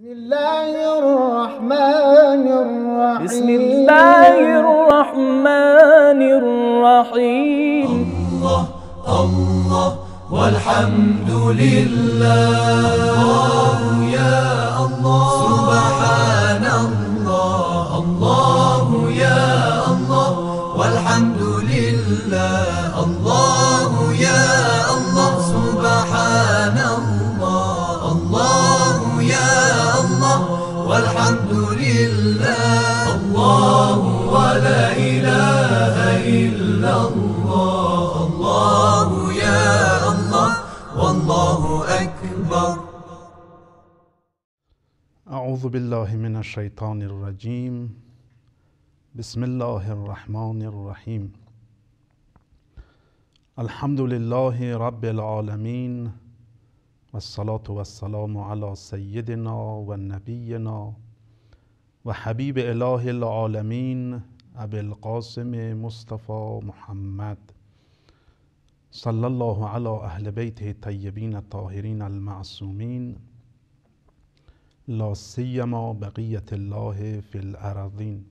بسم الله الرحمن الرحيم بسم الله الرحمن الرحيم الله الله والحمد لله الله يا الله سبحان اعوذ بالله من الشیطان الرجیم بسم الله الرحمن الرحيم. الحمد لله رب العالمين والصلاة والسلام على سيدنا ونبينا وحبيب الله العالمين اله القاسم مصطفى محمد صلى الله على اهل بيته الطيبين الطاهرين المعصومين. لا سیما بقیت الله فی الارضین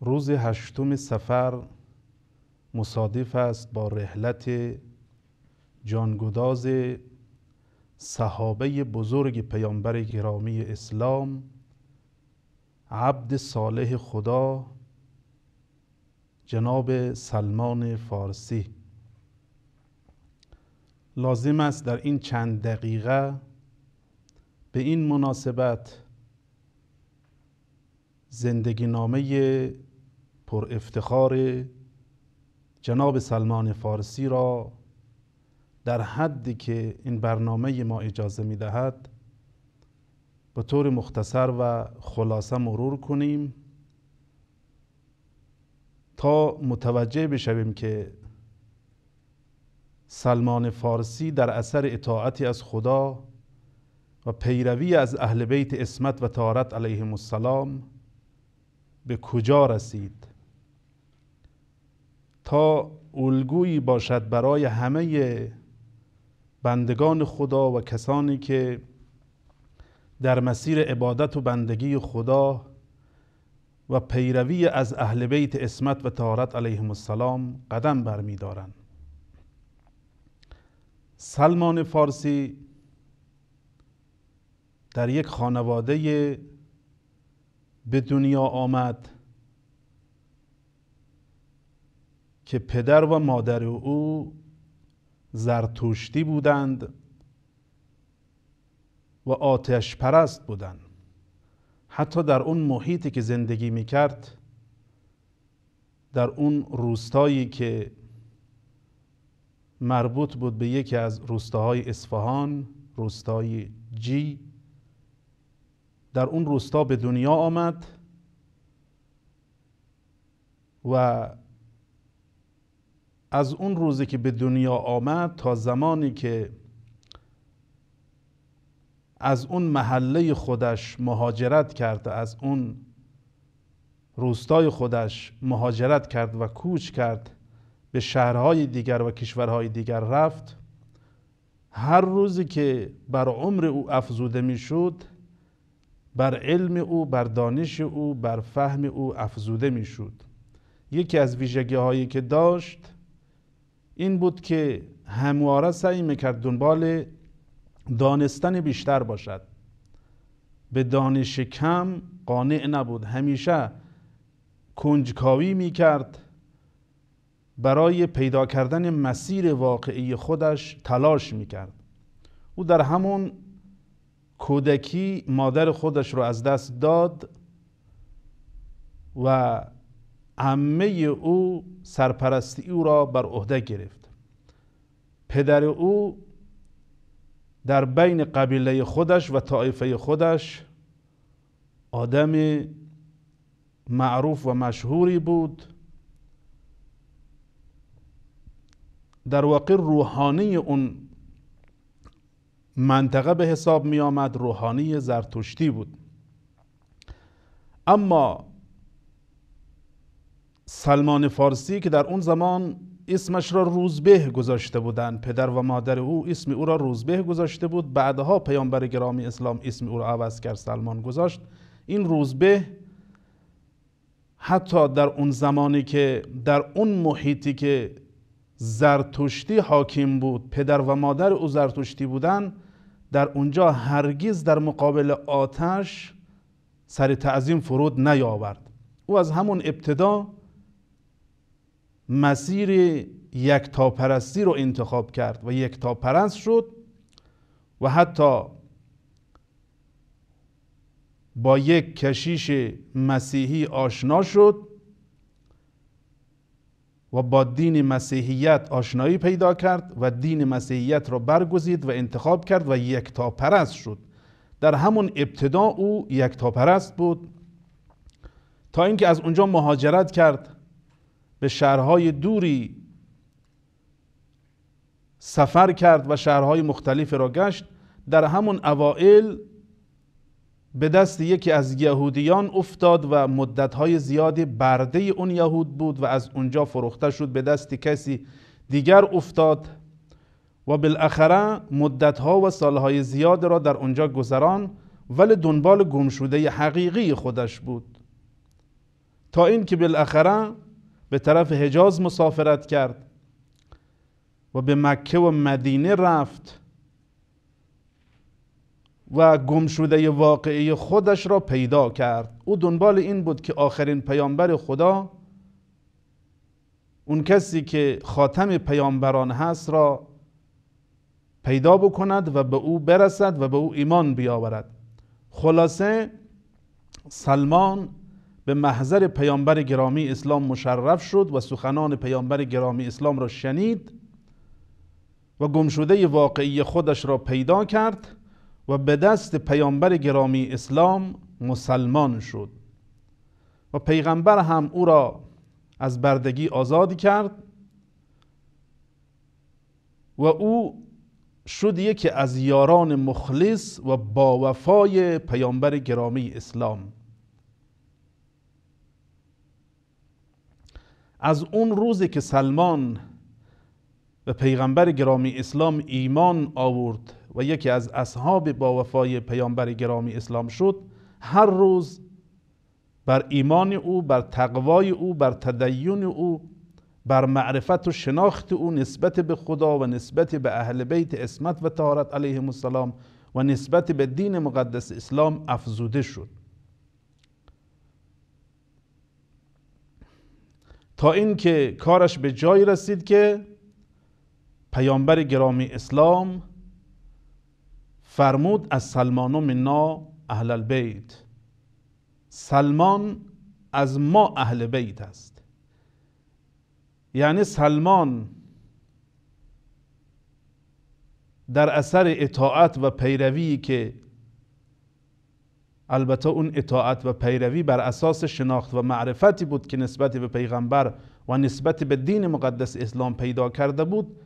روز هشتم سفر مصادف است با رحلت جانگداز صحابه بزرگ پیامبر گرامی اسلام عبد صالح خدا جناب سلمان فارسی لازم است در این چند دقیقه به این مناسبت زندگی نامه پر افتخار جناب سلمان فارسی را در حدی که این برنامه ما اجازه می دهد به طور مختصر و خلاصه مرور کنیم تا متوجه بشویم که سلمان فارسی در اثر اطاعتی از خدا و پیروی از اهل بیت اسمت و تارت علیهم السلام به کجا رسید تا الگویی باشد برای همه بندگان خدا و کسانی که در مسیر عبادت و بندگی خدا و پیروی از اهل بیت اسمت و تارت علیهم السلام قدم برمیدارند سلمان فارسی در یک خانواده به دنیا آمد که پدر و مادر او زرتشتی بودند و آتش پرست بودند حتی در اون محیطی که زندگی میکرد در اون روستایی که مربوط بود به یکی از روستاهای اصفهان روستای جی در اون روستا به دنیا آمد و از اون روزی که به دنیا آمد تا زمانی که از اون محله خودش مهاجرت کرد از اون روستای خودش مهاجرت کرد و کوچ کرد به شهرهای دیگر و کشورهای دیگر رفت هر روزی که بر عمر او افزوده میشد بر علم او بر دانش او بر فهم او افزوده میشد یکی از ویژگی هایی که داشت این بود که همواره سعی میکرد دنبال دانستن بیشتر باشد به دانش کم قانع نبود همیشه کنجکاوی میکرد برای پیدا کردن مسیر واقعی خودش تلاش میکرد او در همون کودکی مادر خودش رو از دست داد و عمه او سرپرستی او را بر عهده گرفت پدر او در بین قبیله خودش و طایفه خودش آدم معروف و مشهوری بود در واقع روحانی اون منطقه به حساب می آمد روحانی زرتشتی بود اما سلمان فارسی که در اون زمان اسمش را روزبه گذاشته بودند پدر و مادر او اسم او را روزبه گذاشته بود بعدها پیامبر گرامی اسلام اسم او را عوض کرد سلمان گذاشت این روزبه حتی در اون زمانی که در اون محیطی که زرتشتی حاکم بود پدر و مادر او زرتشتی بودن در اونجا هرگز در مقابل آتش سر تعظیم فرود نیاورد او از همون ابتدا مسیر یکتاپرستی رو انتخاب کرد و یکتاپرست شد و حتی با یک کشیش مسیحی آشنا شد و با دین مسیحیت آشنایی پیدا کرد و دین مسیحیت را برگزید و انتخاب کرد و یکتاپرست شد در همون ابتدا او پرست بود تا اینکه از اونجا مهاجرت کرد به شهرهای دوری سفر کرد و شهرهای مختلف را گشت در همون اوائل به دست یکی از یهودیان افتاد و مدتهای زیادی برده اون یهود بود و از اونجا فروخته شد به دست کسی دیگر افتاد و بالاخره مدتها و سالهای زیادی را در اونجا گذران ولی دنبال گمشده حقیقی خودش بود تا اینکه بالاخره به طرف حجاز مسافرت کرد و به مکه و مدینه رفت و گمشده واقعی خودش را پیدا کرد او دنبال این بود که آخرین پیامبر خدا اون کسی که خاتم پیامبران هست را پیدا بکند و به او برسد و به او ایمان بیاورد خلاصه سلمان به محضر پیامبر گرامی اسلام مشرف شد و سخنان پیامبر گرامی اسلام را شنید و گمشده واقعی خودش را پیدا کرد و به دست پیامبر گرامی اسلام مسلمان شد و پیغمبر هم او را از بردگی آزاد کرد و او شد یکی از یاران مخلص و با وفای پیامبر گرامی اسلام از اون روزی که سلمان به پیغمبر گرامی اسلام ایمان آورد و یکی از اصحاب با وفای پیامبر گرامی اسلام شد هر روز بر ایمان او بر تقوای او بر تدین او بر معرفت و شناخت او نسبت به خدا و نسبت به اهل بیت اسمت و طهارت علیهم السلام و نسبت به دین مقدس اسلام افزوده شد تا اینکه کارش به جایی رسید که پیامبر گرامی اسلام فرمود از سلمان منا اهل البیت سلمان از ما اهل بیت است یعنی سلمان در اثر اطاعت و پیروی که البته اون اطاعت و پیروی بر اساس شناخت و معرفتی بود که نسبت به پیغمبر و نسبت به دین مقدس اسلام پیدا کرده بود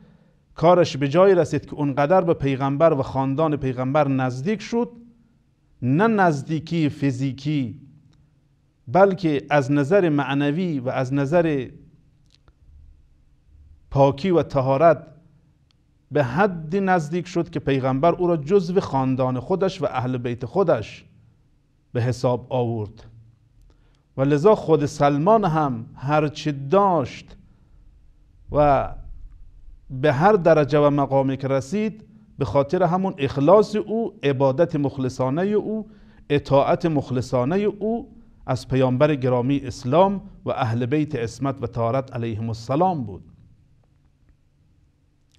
کارش به جایی رسید که اونقدر به پیغمبر و خاندان پیغمبر نزدیک شد نه نزدیکی فیزیکی بلکه از نظر معنوی و از نظر پاکی و تهارت به حدی نزدیک شد که پیغمبر او را جزو خاندان خودش و اهل بیت خودش به حساب آورد و لذا خود سلمان هم هرچی داشت و به هر درجه و مقامی که رسید به خاطر همون اخلاص او عبادت مخلصانه او اطاعت مخلصانه او از پیامبر گرامی اسلام و اهل بیت اسمت و تارت علیهم السلام بود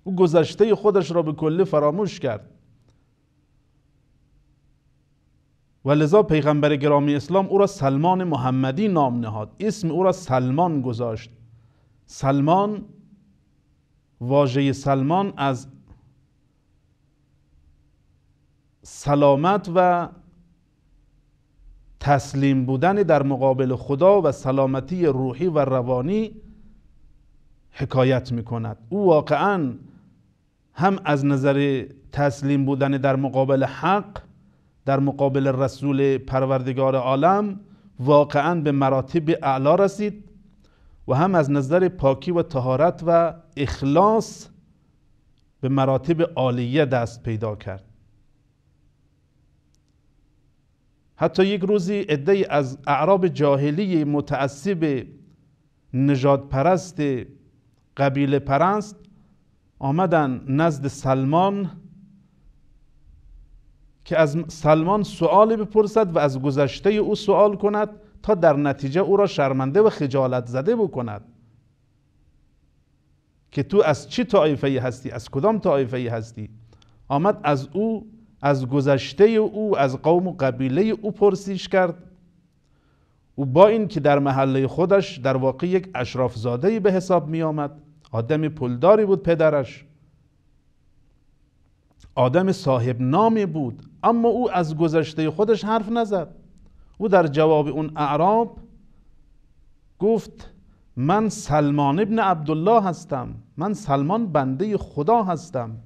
او گذشته خودش را به کلی فراموش کرد و لذا پیغمبر گرامی اسلام او را سلمان محمدی نام نهاد اسم او را سلمان گذاشت سلمان واژه سلمان از سلامت و تسلیم بودن در مقابل خدا و سلامتی روحی و روانی حکایت میکند او واقعا هم از نظر تسلیم بودن در مقابل حق در مقابل رسول پروردگار عالم واقعا به مراتب اعلا رسید و هم از نظر پاکی و تهارت و اخلاص به مراتب عالیه دست پیدا کرد حتی یک روزی عده از اعراب جاهلی متعصب نجات پرست قبیله پرست آمدن نزد سلمان که از سلمان سؤال بپرسد و از گذشته او سؤال کند تا در نتیجه او را شرمنده و خجالت زده بکند که تو از چه طایفه هستی از کدام طایفه هستی آمد از او از گذشته او از قوم و قبیله او پرسیش کرد او با این که در محله خودش در واقع یک اشرافزادهی به حساب می آمد آدم پلداری بود پدرش آدم صاحب نامی بود اما او از گذشته خودش حرف نزد او در جواب اون اعراب گفت من سلمان ابن عبدالله هستم من سلمان بنده خدا هستم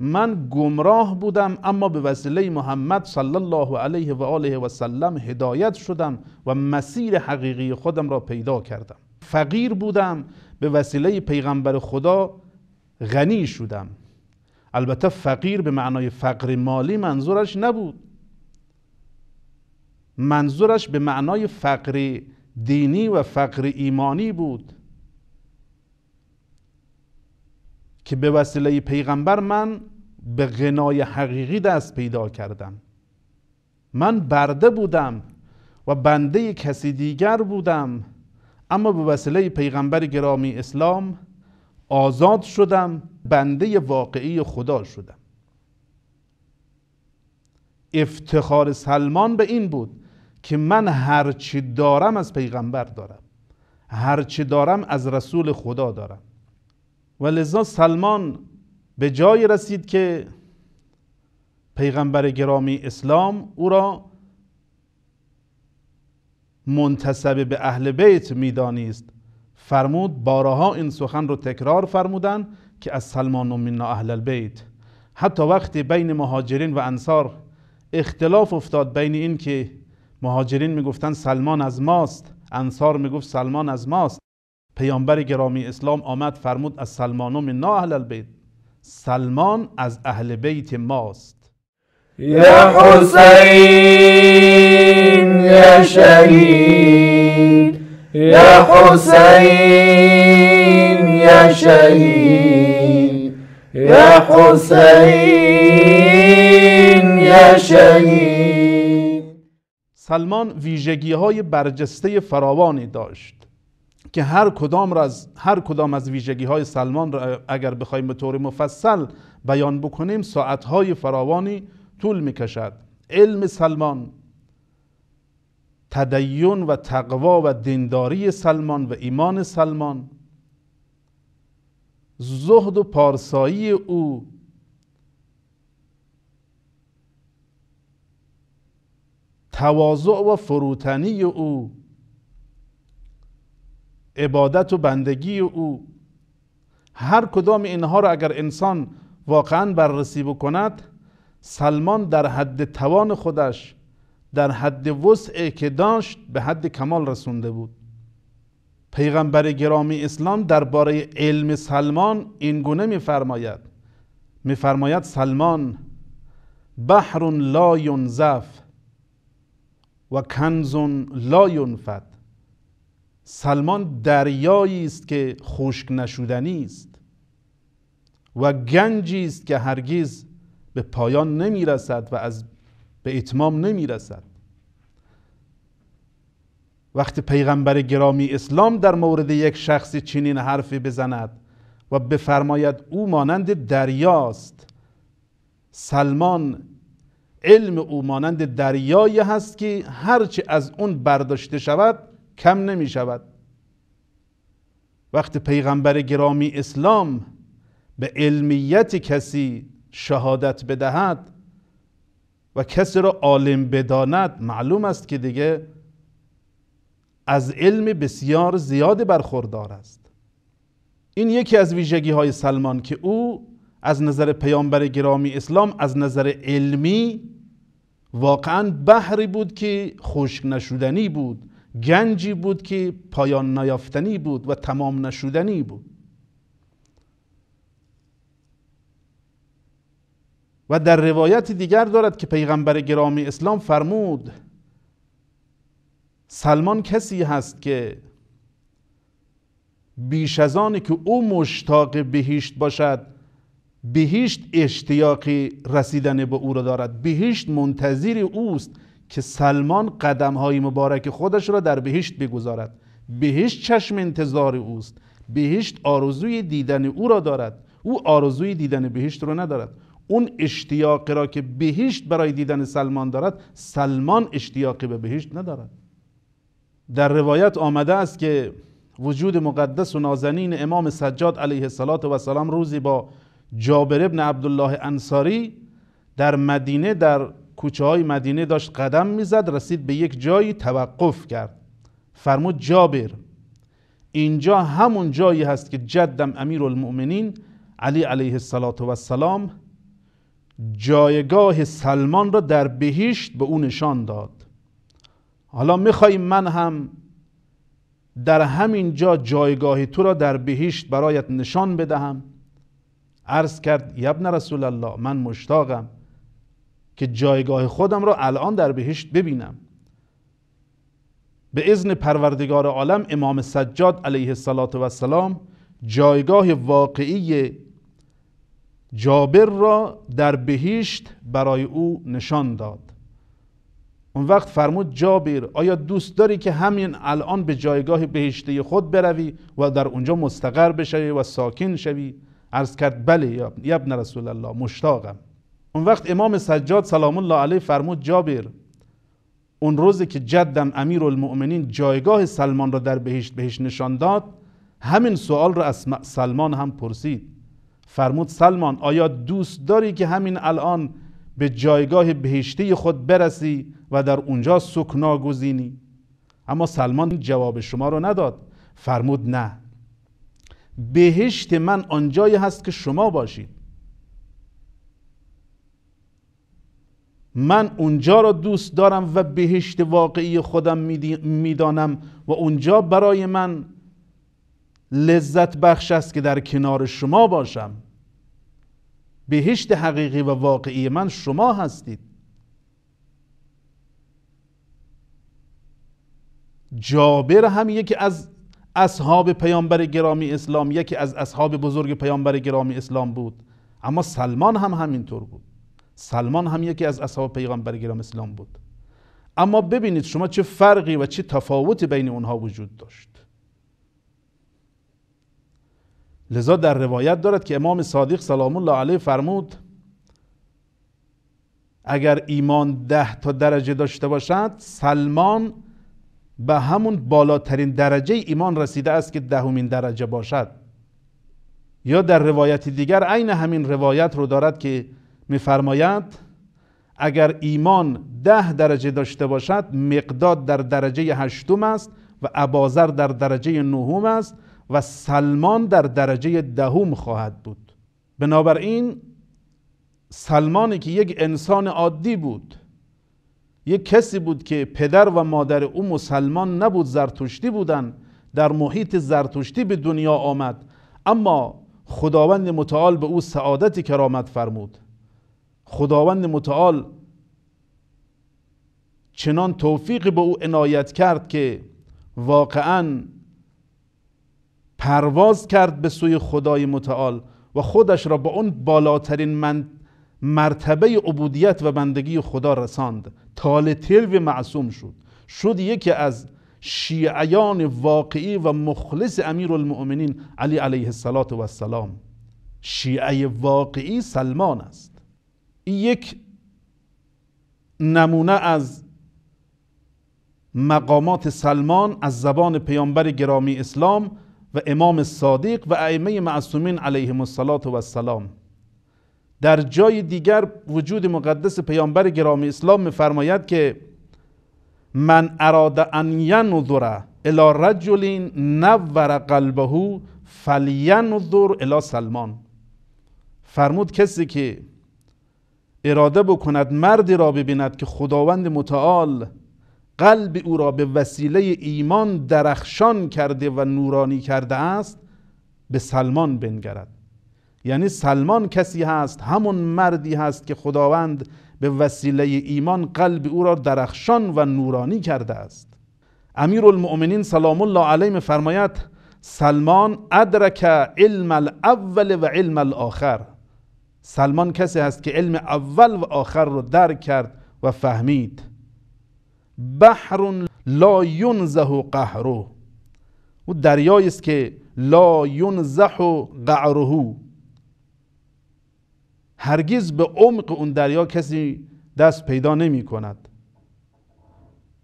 من گمراه بودم اما به وسیله محمد صلی الله علیه و آله و سلم هدایت شدم و مسیر حقیقی خودم را پیدا کردم فقیر بودم به وسیله پیغمبر خدا غنی شدم البته فقیر به معنای فقر مالی منظورش نبود منظورش به معنای فقر دینی و فقر ایمانی بود که به وسیله پیغمبر من به غنای حقیقی دست پیدا کردم من برده بودم و بنده کسی دیگر بودم اما به وسیله پیغمبر گرامی اسلام آزاد شدم بنده واقعی خدا شدم افتخار سلمان به این بود که من هرچی دارم از پیغمبر دارم هرچی دارم از رسول خدا دارم و لذا سلمان به جای رسید که پیغمبر گرامی اسلام او را منتسب به اهل بیت میدانیست فرمود بارها این سخن رو تکرار فرمودند که از سلمان و منا اهل البیت حتی وقتی بین مهاجرین و انصار اختلاف افتاد بین این که مهاجرین میگفتن سلمان از ماست انصار میگفت سلمان از ماست پیامبر گرامی اسلام آمد فرمود از سلمانو من اهل البیت سلمان از اهل بیت ماست یا حسین یا شهید یا حسین یا شهید یا حسین یا شهید سلمان ویژگی های برجسته فراوانی داشت که هر کدام از هر کدام از ویژگی های سلمان را اگر بخوایم به طور مفصل بیان بکنیم ساعت های فراوانی طول میکشد علم سلمان تدین و تقوا و دینداری سلمان و ایمان سلمان زهد و پارسایی او تواضع و فروتنی او عبادت و بندگی او هر کدام اینها را اگر انسان واقعا بررسی بکند سلمان در حد توان خودش در حد وسعی که داشت به حد کمال رسونده بود پیغمبر گرامی اسلام درباره علم سلمان این گونه میفرماید میفرماید سلمان بحر لا ینزف و کنزون لا ینفد سلمان دریایی است که خشک نشودنی است و گنجی است که هرگز به پایان نمی رسد و از به اتمام نمی رسد وقتی پیغمبر گرامی اسلام در مورد یک شخصی چنین حرفی بزند و بفرماید او مانند دریاست سلمان علم او مانند دریایی هست که هرچه از اون برداشته شود کم نمی شود وقتی پیغمبر گرامی اسلام به علمیت کسی شهادت بدهد و کسی را عالم بداند معلوم است که دیگه از علم بسیار زیاد برخوردار است این یکی از ویژگی های سلمان که او از نظر پیامبر گرامی اسلام از نظر علمی واقعا بحری بود که خشک نشدنی بود گنجی بود که پایان نیافتنی بود و تمام نشدنی بود و در روایت دیگر دارد که پیغمبر گرامی اسلام فرمود سلمان کسی هست که بیش از آنی که او مشتاق بهشت باشد بهشت اشتیاقی رسیدن به او را دارد بهشت منتظر اوست که سلمان قدم های مبارک خودش را در بهشت بگذارد بهشت چشم انتظار اوست بهشت آرزوی دیدن او را دارد او آرزوی دیدن بهشت را ندارد اون اشتیاق را که بهشت برای دیدن سلمان دارد سلمان اشتیاقی به بهشت ندارد در روایت آمده است که وجود مقدس و نازنین امام سجاد علیه السلام روزی با جابر ابن عبدالله انصاری در مدینه در کوچه های مدینه داشت قدم میزد رسید به یک جایی توقف کرد فرمود جابر اینجا همون جایی هست که جدم امیر المؤمنین علی علیه السلام جایگاه سلمان را در بهیشت به او نشان داد حالا میخوای من هم در همین جا جایگاه تو را در بهیشت برایت نشان بدهم عرض کرد یبن رسول الله من مشتاقم که جایگاه خودم را الان در بهشت ببینم به اذن پروردگار عالم امام سجاد علیه السلام و جایگاه واقعی جابر را در بهشت برای او نشان داد اون وقت فرمود جابر آیا دوست داری که همین الان به جایگاه بهشتی خود بروی و در اونجا مستقر بشوی و ساکن شوی عرض کرد بله یا ابن رسول الله مشتاقم اون وقت امام سجاد سلام الله علیه فرمود جابر اون روزی که جدم امیر المؤمنین جایگاه سلمان را در بهشت بهش نشان داد همین سوال را از سلمان هم پرسید فرمود سلمان آیا دوست داری که همین الان به جایگاه بهشتی خود برسی و در اونجا سکنا گزینی اما سلمان جواب شما را نداد فرمود نه بهشت من آنجایی هست که شما باشید من اونجا را دوست دارم و بهشت واقعی خودم میدانم و اونجا برای من لذت بخش است که در کنار شما باشم بهشت حقیقی و واقعی من شما هستید جابر هم یکی از اصحاب پیامبر گرامی اسلام یکی از اصحاب بزرگ پیامبر گرامی اسلام بود اما سلمان هم همینطور بود سلمان هم یکی از اصحاب پیامبر گرامی اسلام بود اما ببینید شما چه فرقی و چه تفاوتی بین اونها وجود داشت لذا در روایت دارد که امام صادق سلام الله علیه فرمود اگر ایمان ده تا درجه داشته باشد سلمان به همون بالاترین درجه ایمان رسیده است که دهمین درجه باشد یا در روایت دیگر عین همین روایت رو دارد که میفرمایند اگر ایمان ده درجه داشته باشد مقداد در درجه هشتم است و ابازر در درجه نهم است و سلمان در درجه دهم خواهد بود بنابراین سلمانی که یک انسان عادی بود یک کسی بود که پدر و مادر او مسلمان نبود زرتشتی بودن در محیط زرتشتی به دنیا آمد اما خداوند متعال به او سعادت کرامت فرمود خداوند متعال چنان توفیق به او عنایت کرد که واقعا پرواز کرد به سوی خدای متعال و خودش را به اون بالاترین من مرتبه عبودیت و بندگی خدا رساند تال تلو معصوم شد شد یکی از شیعیان واقعی و مخلص امیر المؤمنین علی علیه السلام شیعه واقعی سلمان است یک نمونه از مقامات سلمان از زبان پیامبر گرامی اسلام و امام صادق و ائمه معصومین علیهم السلام در جای دیگر وجود مقدس پیامبر گرامی اسلام میفرماید که من اراد ان ینظر الی رجل نور قلبه فلینظر الی سلمان فرمود کسی که اراده بکند مردی را ببیند که خداوند متعال قلب او را به وسیله ایمان درخشان کرده و نورانی کرده است به سلمان بنگرد یعنی سلمان کسی هست همون مردی هست که خداوند به وسیله ایمان قلب او را درخشان و نورانی کرده است امیر المؤمنین سلام الله علیه فرماید سلمان ادرک علم الاول و علم الاخر سلمان کسی هست که علم اول و آخر را درک کرد و فهمید بحر لا ینزه قهره او دریایی است که لا ینزه قعره هرگز به عمق اون دریا کسی دست پیدا نمی کند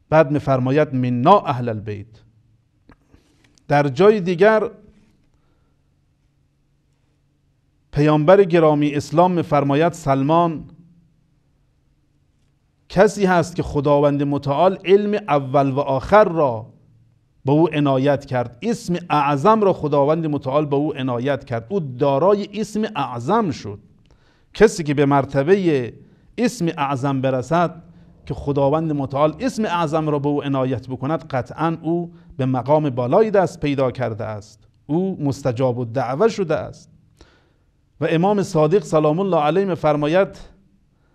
بعد میفرماید منا اهل البیت در جای دیگر پیامبر گرامی اسلام میفرماید سلمان کسی هست که خداوند متعال علم اول و آخر را به او عنایت کرد اسم اعظم را خداوند متعال به او عنایت کرد او دارای اسم اعظم شد کسی که به مرتبه اسم اعظم برسد که خداوند متعال اسم اعظم را به او عنایت بکند قطعا او به مقام بالایی دست پیدا کرده است او مستجاب و دعوه شده است و امام صادق سلام الله علیه فرماید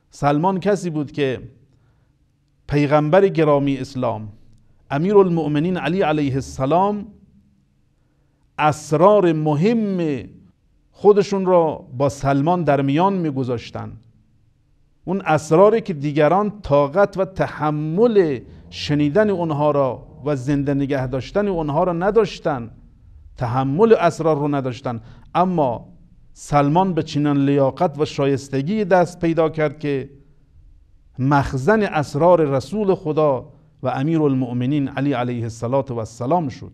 سلمان کسی بود که پیغمبر گرامی اسلام امیر المؤمنین علی علیه السلام اسرار مهم خودشون را با سلمان در میان میگذاشتند اون اسراری که دیگران طاقت و تحمل شنیدن اونها را و زنده نگه داشتن اونها را نداشتن تحمل اسرار رو نداشتن اما سلمان به چنان لیاقت و شایستگی دست پیدا کرد که مخزن اسرار رسول خدا و امیر المؤمنین علی علیه و السلام شد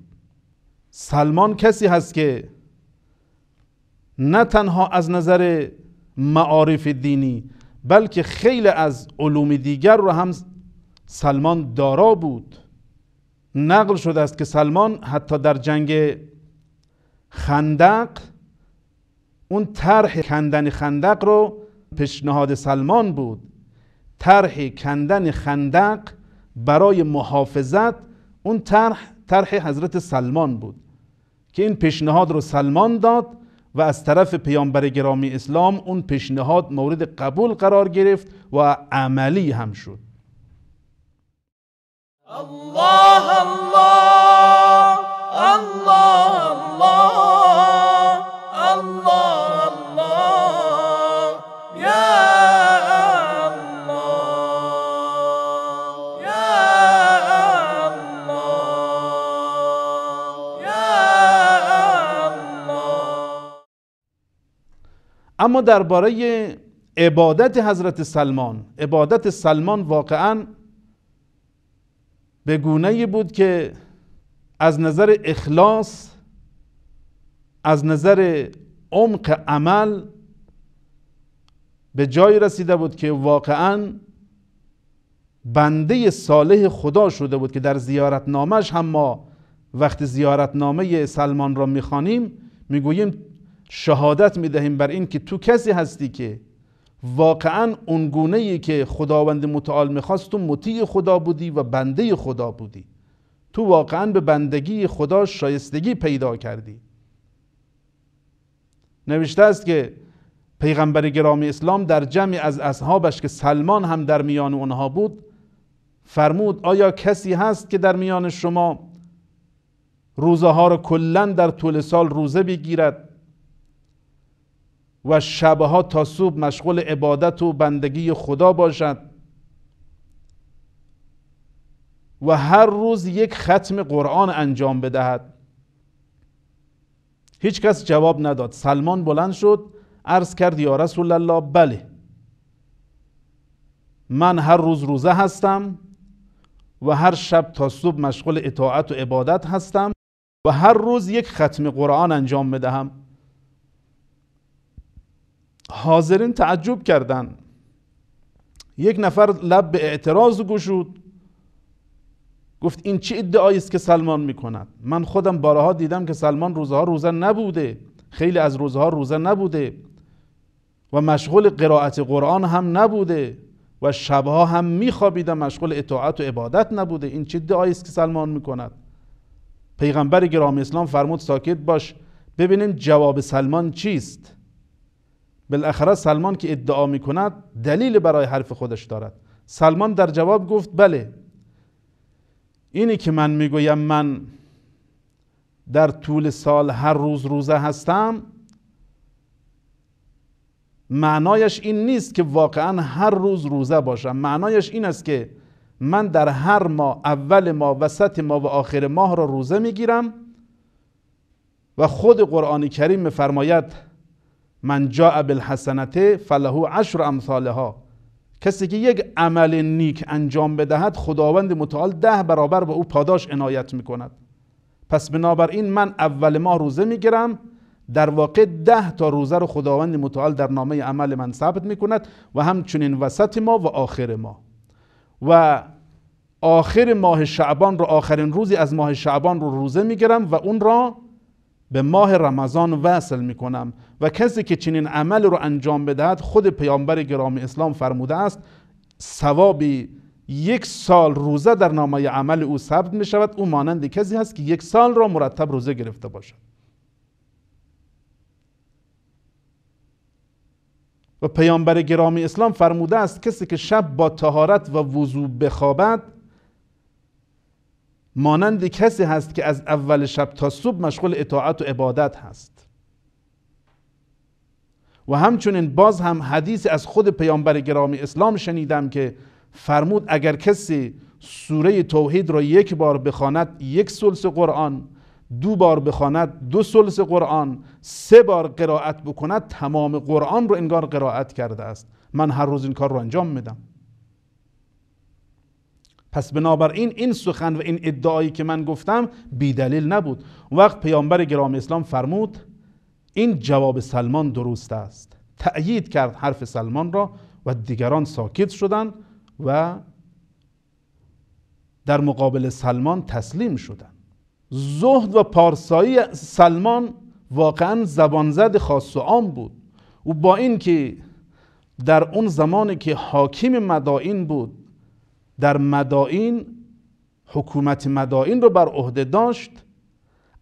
سلمان کسی هست که نه تنها از نظر معارف دینی بلکه خیلی از علوم دیگر رو هم سلمان دارا بود نقل شده است که سلمان حتی در جنگ خندق اون طرح کندن خندق رو پیشنهاد سلمان بود طرح کندن خندق برای محافظت اون طرح طرح حضرت سلمان بود که این پیشنهاد رو سلمان داد و از طرف پیامبر گرامی اسلام اون پیشنهاد مورد قبول قرار گرفت و عملی هم شد الله الله الله الله اما درباره عبادت حضرت سلمان عبادت سلمان واقعا به گونه بود که از نظر اخلاص از نظر عمق عمل به جایی رسیده بود که واقعا بنده صالح خدا شده بود که در زیارت نامش هم ما وقتی زیارت نامه سلمان را میخوانیم میگوییم شهادت دهیم بر این که تو کسی هستی که واقعا اونگونه ای که خداوند متعال خواست تو مطیع خدا بودی و بنده خدا بودی تو واقعا به بندگی خدا شایستگی پیدا کردی نوشته است که پیغمبر گرامی اسلام در جمعی از اصحابش که سلمان هم در میان اونها بود فرمود آیا کسی هست که در میان شما روزه ها رو کلا در طول سال روزه بگیرد و شبها تا صبح مشغول عبادت و بندگی خدا باشد و هر روز یک ختم قرآن انجام بدهد هیچ کس جواب نداد سلمان بلند شد عرض کرد یا رسول الله بله من هر روز روزه هستم و هر شب تا صبح مشغول اطاعت و عبادت هستم و هر روز یک ختم قرآن انجام بدهم حاضرین تعجب کردند یک نفر لب به اعتراض گشود گفت این چه ادعایی است که سلمان میکند من خودم بارها دیدم که سلمان روزها روزه نبوده خیلی از روزها روزه نبوده و مشغول قرائت قرآن هم نبوده و شبها هم میخوابیده مشغول اطاعت و عبادت نبوده این چه ادعایی است که سلمان میکند پیغمبر گرامی اسلام فرمود ساکت باش ببینیم جواب سلمان چیست بالاخره سلمان که ادعا می کند دلیل برای حرف خودش دارد سلمان در جواب گفت بله اینی که من میگویم من در طول سال هر روز روزه هستم معنایش این نیست که واقعا هر روز روزه باشم معنایش این است که من در هر ماه اول ماه وسط ماه و آخر ماه را روزه میگیرم و خود قرآن کریم میفرماید من جاء بالحسنته فله عشر امثالها کسی که یک عمل نیک انجام بدهد خداوند متعال ده برابر به او پاداش عنایت میکند پس بنابراین من اول ماه روزه میگیرم در واقع ده تا روزه رو خداوند متعال در نامه عمل من ثبت میکند و همچنین وسط ما و آخر ما و آخر ماه شعبان رو آخرین روزی از ماه شعبان رو روزه میگیرم و اون را به ماه رمضان وصل می کنم و کسی که چنین عمل رو انجام بدهد خود پیامبر گرامی اسلام فرموده است ثوابی یک سال روزه در نامه عمل او ثبت می شود او مانند کسی هست که یک سال را مرتب روزه گرفته باشد و پیامبر گرامی اسلام فرموده است کسی که شب با تهارت و وضوع بخوابد مانند کسی هست که از اول شب تا صبح مشغول اطاعت و عبادت هست و همچنین باز هم حدیث از خود پیامبر گرامی اسلام شنیدم که فرمود اگر کسی سوره توحید را یک بار بخواند یک سلس قرآن دو بار بخواند دو سلس قرآن سه بار قرائت بکند تمام قرآن رو انگار قرائت کرده است من هر روز این کار رو انجام میدم پس بنابراین این سخن و این ادعایی که من گفتم بیدلیل نبود وقت پیامبر گرام اسلام فرمود این جواب سلمان درست است تأیید کرد حرف سلمان را و دیگران ساکت شدند و در مقابل سلمان تسلیم شدند زهد و پارسایی سلمان واقعا زبانزد خاص و عام بود و با اینکه در اون زمانی که حاکم مدائن بود در مدائین حکومت مدائین رو بر عهده داشت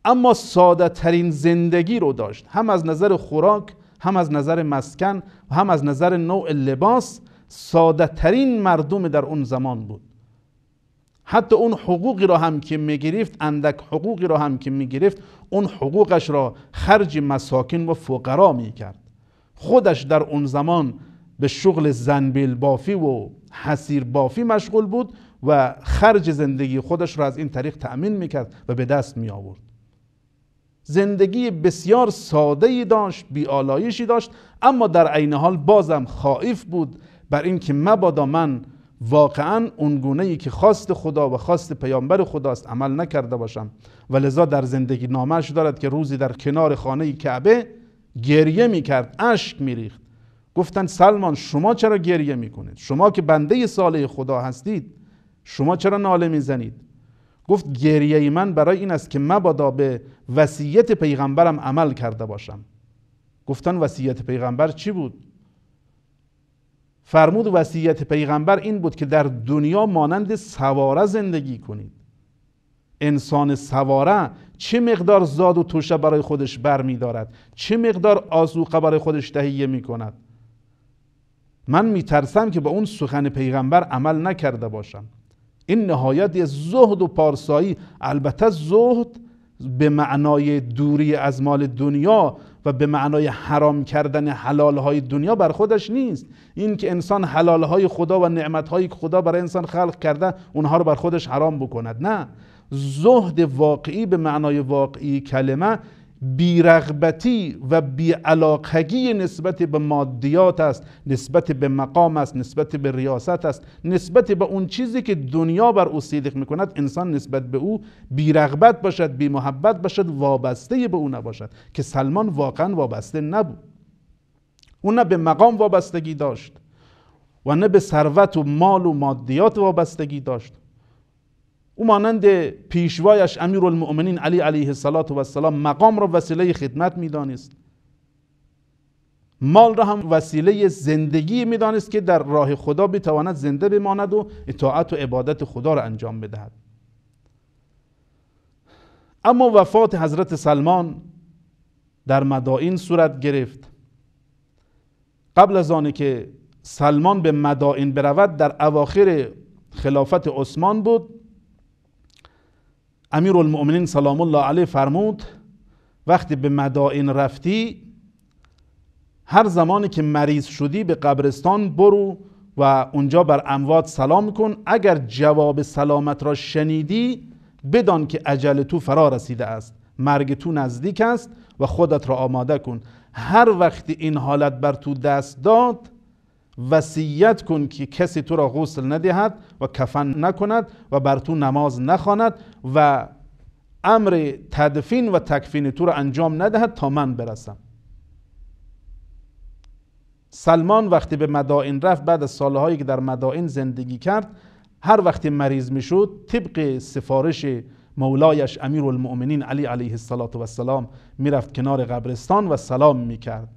اما ساده ترین زندگی رو داشت هم از نظر خوراک هم از نظر مسکن و هم از نظر نوع لباس ساده ترین مردم در اون زمان بود حتی اون حقوقی را هم که گرفت اندک حقوقی را هم که گرفت اون حقوقش را خرج مساکن و فقرا کرد خودش در اون زمان به شغل زنبیل بافی و حسیر بافی مشغول بود و خرج زندگی خودش را از این طریق تأمین میکرد و به دست می آورد زندگی بسیار ساده ای داشت بیالایشی داشت اما در عین حال بازم خائف بود بر اینکه مبادا من واقعا اونگونه ای که خواست خدا و خواست پیامبر خداست عمل نکرده باشم و لذا در زندگی نامش دارد که روزی در کنار خانه کعبه گریه میکرد اشک میریخت گفتن سلمان شما چرا گریه میکنید شما که بنده ساله خدا هستید شما چرا ناله میزنید گفت گریه من برای این است که مبادا به وصیت پیغمبرم عمل کرده باشم گفتن وصیت پیغمبر چی بود فرمود وصیت پیغمبر این بود که در دنیا مانند سواره زندگی کنید انسان سواره چه مقدار زاد و توشه برای خودش برمیدارد چه مقدار آزوقه برای خودش تهیه میکند من میترسم که با اون سخن پیغمبر عمل نکرده باشم این نهایت یه زهد و پارسایی البته زهد به معنای دوری از مال دنیا و به معنای حرام کردن حلال های دنیا بر خودش نیست این که انسان حلال های خدا و نعمت های خدا برای انسان خلق کرده اونها رو بر خودش حرام بکند نه زهد واقعی به معنای واقعی کلمه بیرغبتی و بیعلاقگی نسبت به مادیات است نسبت به مقام است نسبت به ریاست است نسبت به اون چیزی که دنیا بر او صدق میکند انسان نسبت به او بیرغبت باشد بی محبت باشد وابسته به او نباشد که سلمان واقعا وابسته نبود او نه به مقام وابستگی داشت و نه به ثروت و مال و مادیات وابستگی داشت او مانند پیشوایش امیر المؤمنین علی علیه السلام مقام را وسیله خدمت میدانست مال را هم وسیله زندگی میدانست که در راه خدا بتواند زنده بماند و اطاعت و عبادت خدا را انجام بدهد اما وفات حضرت سلمان در مدائن صورت گرفت قبل از آنه که سلمان به مدائن برود در اواخر خلافت عثمان بود امیر المؤمنین سلام الله علیه فرمود وقتی به مدائن رفتی هر زمانی که مریض شدی به قبرستان برو و اونجا بر اموات سلام کن اگر جواب سلامت را شنیدی بدان که عجل تو فرا رسیده است مرگ تو نزدیک است و خودت را آماده کن هر وقتی این حالت بر تو دست داد وصیت کن که کسی تو را غسل ندهد و کفن نکند و بر تو نماز نخواند و امر تدفین و تکفین تو را انجام ندهد تا من برسم سلمان وقتی به مدائن رفت بعد از سالهایی که در مدائن زندگی کرد هر وقتی مریض میشد طبق سفارش مولایش امیر المؤمنین علی علیه السلام میرفت کنار قبرستان و سلام میکرد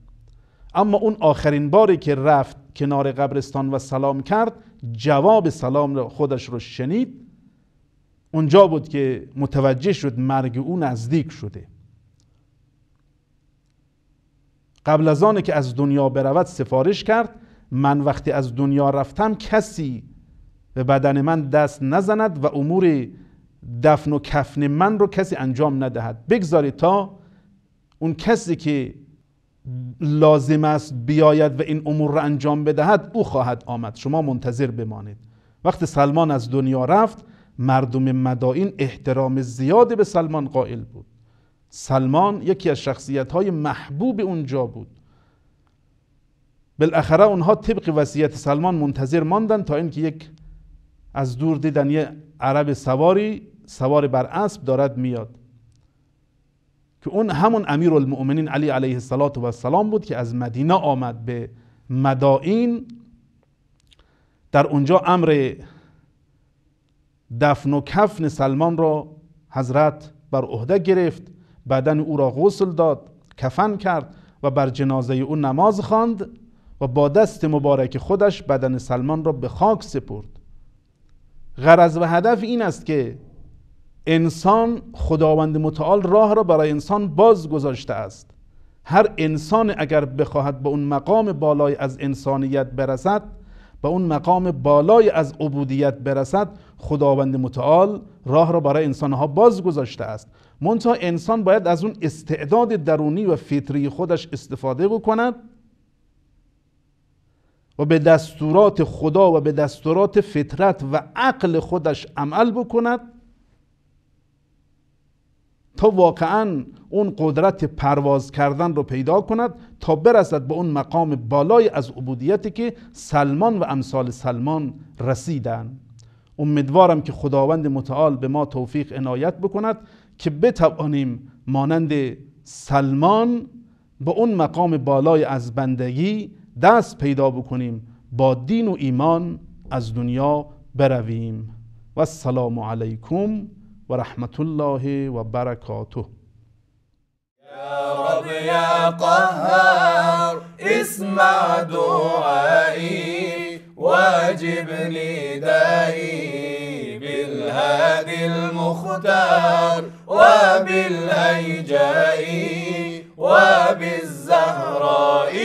اما اون آخرین باری که رفت کنار قبرستان و سلام کرد جواب سلام خودش رو شنید اونجا بود که متوجه شد مرگ او نزدیک شده قبل از آن که از دنیا برود سفارش کرد من وقتی از دنیا رفتم کسی به بدن من دست نزند و امور دفن و کفن من رو کسی انجام ندهد بگذارید تا اون کسی که لازم است بیاید و این امور را انجام بدهد او خواهد آمد شما منتظر بمانید وقتی سلمان از دنیا رفت مردم مدائن احترام زیادی به سلمان قائل بود سلمان یکی از شخصیت های محبوب اونجا بود بالاخره اونها طبق وصیت سلمان منتظر ماندن تا اینکه یک از دور دیدن یه عرب سواری سوار بر اسب دارد میاد که اون همون امیر المؤمنین علی علیه السلام بود که از مدینه آمد به مدائین در اونجا امر دفن و کفن سلمان را حضرت بر عهده گرفت بدن او را غسل داد کفن کرد و بر جنازه او نماز خواند و با دست مبارک خودش بدن سلمان را به خاک سپرد غرض و هدف این است که انسان خداوند متعال راه را برای انسان باز گذاشته است هر انسان اگر بخواهد به اون مقام بالای از انسانیت برسد به اون مقام بالای از عبودیت برسد خداوند متعال راه را برای انسانها باز گذاشته است منتها انسان باید از اون استعداد درونی و فطری خودش استفاده بکند و به دستورات خدا و به دستورات فطرت و عقل خودش عمل بکند تا واقعا اون قدرت پرواز کردن رو پیدا کند تا برسد به اون مقام بالای از عبودیتی که سلمان و امثال سلمان رسیدن امیدوارم که خداوند متعال به ما توفیق عنایت بکند که بتوانیم مانند سلمان به اون مقام بالای از بندگی دست پیدا بکنیم با دین و ایمان از دنیا برویم و السلام علیکم ورحمة الله وبركاته يا رب يا قهار اسمع دعائي واجب ندائي بالهادي المختار وبالهيجاء وبالزهراء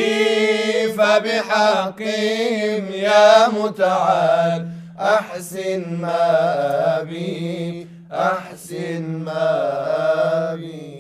فبحقهم يا متعال أحسن ما بي أحسن ما